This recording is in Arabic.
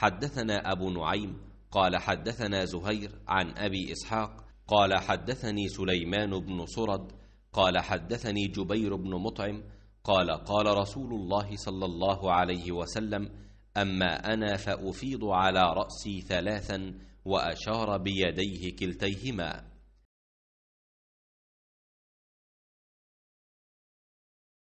حدثنا أبو نعيم قال حدثنا زهير عن أبي إسحاق قال حدثني سليمان بن سرد قال حدثني جبير بن مطعم قال قال رسول الله صلى الله عليه وسلم أما أنا فأفيض على رأسي ثلاثا وأشار بيديه كلتيهما